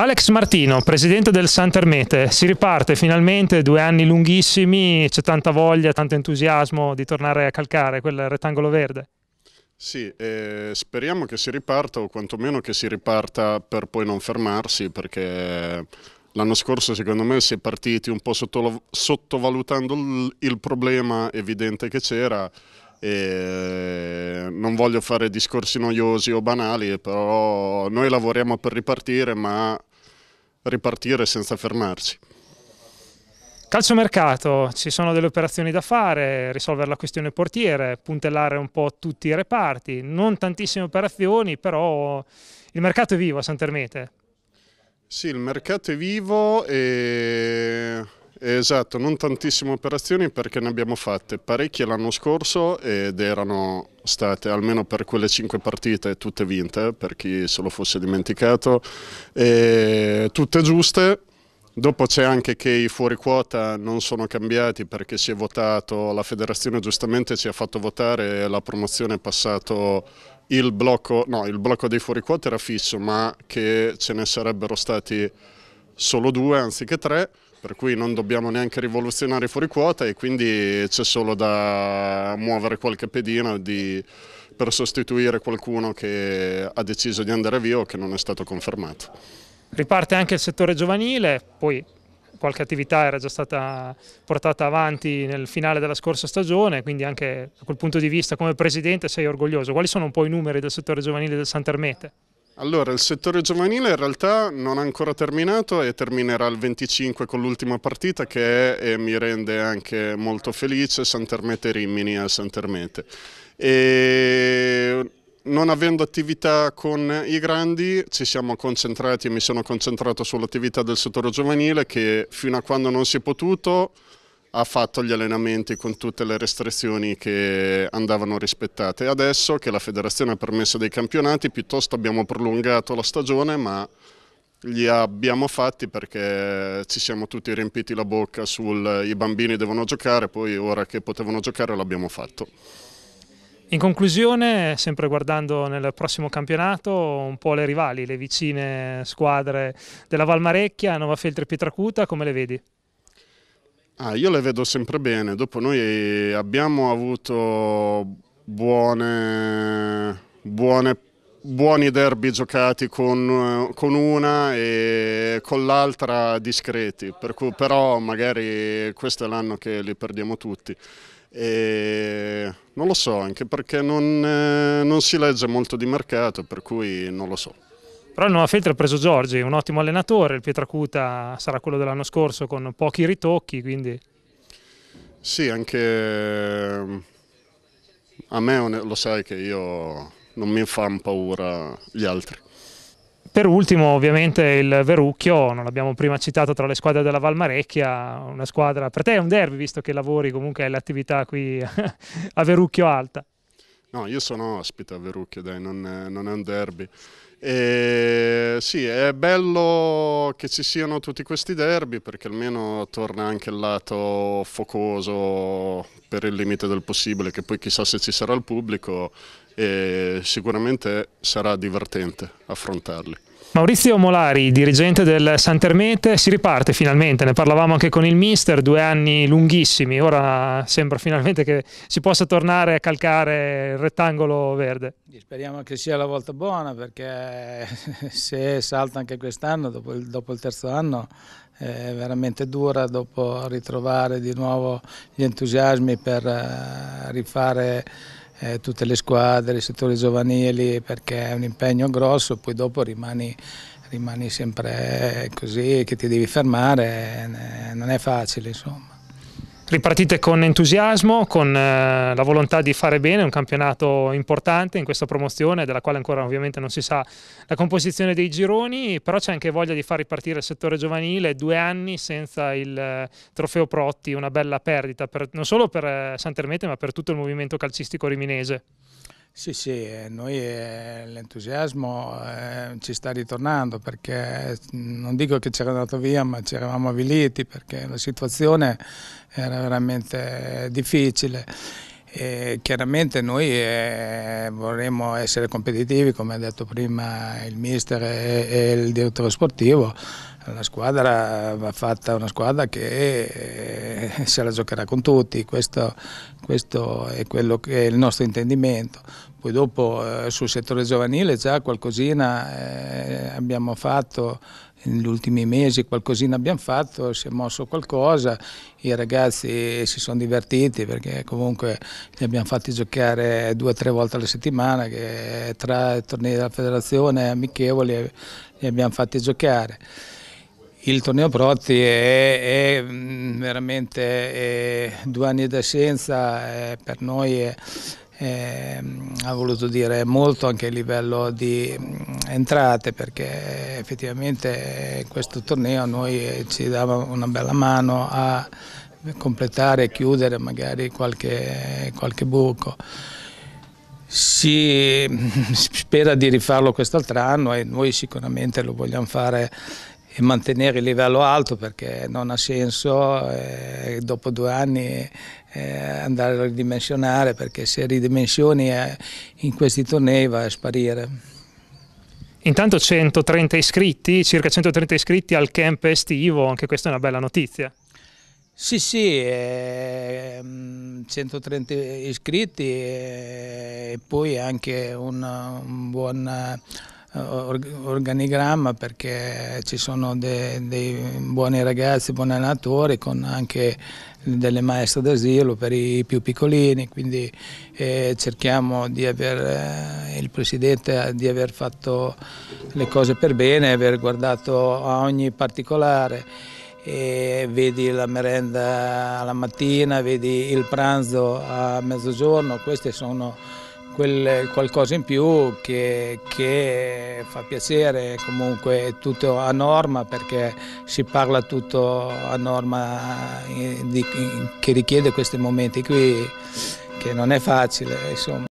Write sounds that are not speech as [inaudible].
Alex Martino, presidente del Sant'Ermete, si riparte finalmente, due anni lunghissimi, c'è tanta voglia, tanto entusiasmo di tornare a calcare quel rettangolo verde. Sì, eh, speriamo che si riparta o quantomeno che si riparta per poi non fermarsi perché l'anno scorso secondo me si è partiti un po' sotto, sottovalutando il, il problema evidente che c'era e non voglio fare discorsi noiosi o banali, però noi lavoriamo per ripartire ma ripartire senza fermarci. Calciomercato, ci sono delle operazioni da fare, risolvere la questione portiere, puntellare un po' tutti i reparti, non tantissime operazioni, però il mercato è vivo a Sant'Ermete. Sì, il mercato è vivo e Esatto, non tantissime operazioni perché ne abbiamo fatte parecchie l'anno scorso ed erano state almeno per quelle cinque partite tutte vinte per chi se lo fosse dimenticato, e tutte giuste. Dopo c'è anche che i fuori quota non sono cambiati perché si è votato, la federazione giustamente ci ha fatto votare la promozione è passato il blocco, no, il blocco dei fuori quota era fisso ma che ce ne sarebbero stati solo due anziché tre per cui non dobbiamo neanche rivoluzionare fuori quota e quindi c'è solo da muovere qualche pedina di, per sostituire qualcuno che ha deciso di andare via o che non è stato confermato. Riparte anche il settore giovanile, poi qualche attività era già stata portata avanti nel finale della scorsa stagione, quindi anche da quel punto di vista come presidente sei orgoglioso. Quali sono un po' i numeri del settore giovanile del Sant'Ermete? Allora, il settore giovanile in realtà non ha ancora terminato e terminerà il 25 con l'ultima partita che è, e mi rende anche molto felice, Santermete Rimini a Santermete. non avendo attività con i grandi ci siamo concentrati e mi sono concentrato sull'attività del settore giovanile che fino a quando non si è potuto ha fatto gli allenamenti con tutte le restrizioni che andavano rispettate. Adesso che la federazione ha permesso dei campionati, piuttosto abbiamo prolungato la stagione, ma li abbiamo fatti perché ci siamo tutti riempiti la bocca sul i bambini devono giocare, poi ora che potevano giocare l'abbiamo fatto. In conclusione, sempre guardando nel prossimo campionato, un po' le rivali, le vicine squadre della Valmarecchia, Nova Feltri e Pietracuta, come le vedi? Ah, io le vedo sempre bene, dopo noi abbiamo avuto buone, buone, buoni derby giocati con, con una e con l'altra discreti, per cui, però magari questo è l'anno che li perdiamo tutti. E non lo so, anche perché non, eh, non si legge molto di mercato, per cui non lo so. Però il Nuova Feltre ha preso Giorgi, un ottimo allenatore, il Pietracuta sarà quello dell'anno scorso con pochi ritocchi, quindi... Sì, anche ehm, a me lo sai che io non mi fanno paura gli altri. Per ultimo ovviamente il Verucchio, non l'abbiamo prima citato tra le squadre della Valmarecchia, una squadra per te è un derby visto che lavori comunque l'attività qui [laughs] a Verucchio Alta. No, io sono ospite a Verucchio, dai, non, non è un derby. E, eh, sì, è bello che ci siano tutti questi derby perché almeno torna anche il lato focoso per il limite del possibile, che poi chissà se ci sarà il pubblico e sicuramente sarà divertente affrontarli. Maurizio Molari, dirigente del Santermete, si riparte finalmente, ne parlavamo anche con il mister, due anni lunghissimi, ora sembra finalmente che si possa tornare a calcare il rettangolo verde. Speriamo che sia la volta buona perché [laughs] se salta anche quest'anno, dopo, dopo, il terzo anno, è veramente dura dopo ritrovare di nuovo gli entusiasmi per eh, rifare eh, tutte le squadre, i settori giovanili perché è un impegno grosso, poi dopo rimani, rimani sempre eh, così che ti devi fermare, eh, non è facile insomma ripartite con entusiasmo, con eh, la volontà di fare bene, un campionato importante in questa promozione della quale ancora ovviamente non si sa la composizione dei gironi, però c'è anche voglia di far ripartire il settore giovanile, due anni senza il eh, trofeo Protti, una bella perdita per, non solo per eh, San ma per tutto il movimento calcistico riminese. Sì, sì, noi eh, l'entusiasmo eh, ci sta ritornando perché non dico che c'era andato via, ma ci eravamo avviliti perché la situazione era veramente difficile. E chiaramente noi eh, vorremmo essere competitivi, come ha detto prima il mister e, e, il direttore sportivo, la squadra va fatta una squadra che eh, se la giocherà con tutti, questo, questo è, è il nostro intendimento. Poi dopo eh, sul settore giovanile già qualcosina eh, abbiamo fatto negli ultimi mesi qualcosina abbiamo fatto, si è mosso qualcosa, i ragazzi si sono divertiti perché comunque li abbiamo fatti giocare due o tre volte alla settimana, che tra i tornei della federazione amichevoli li abbiamo fatti giocare. Il torneo Protti è, è veramente è due anni d'assenza, per noi è, eh, ha voluto dire molto anche a livello di entrate perché effettivamente questo torneo noi ci dava una bella mano a completare e chiudere magari qualche, qualche buco. Si, si [laughs] spera di rifarlo quest'altro anno e noi sicuramente lo vogliamo fare e mantenere il livello alto perché non ha senso eh, dopo due anni eh, andare a ridimensionare perché se ridimensioni eh, in questi tornei va a sparire. Intanto 130 iscritti, circa 130 iscritti al camp estivo, anche questa è una bella notizia. Sì, sì, eh, 130 mm, iscritti eh, e poi anche un, un buon eh, organigramma perché ci sono dei, dei buoni ragazzi, buoni allenatori con anche delle maestre d'asilo per i più piccolini, quindi eh, cerchiamo di avere eh, il Presidente eh, di aver fatto le cose per bene, aver guardato a ogni particolare vedi la merenda alla mattina, vedi il pranzo a mezzogiorno, queste sono quel qualcosa in più che, che, fa piacere, comunque è tutto a norma perché si parla tutto a norma eh, di, che richiede questi momenti qui che non è facile insomma.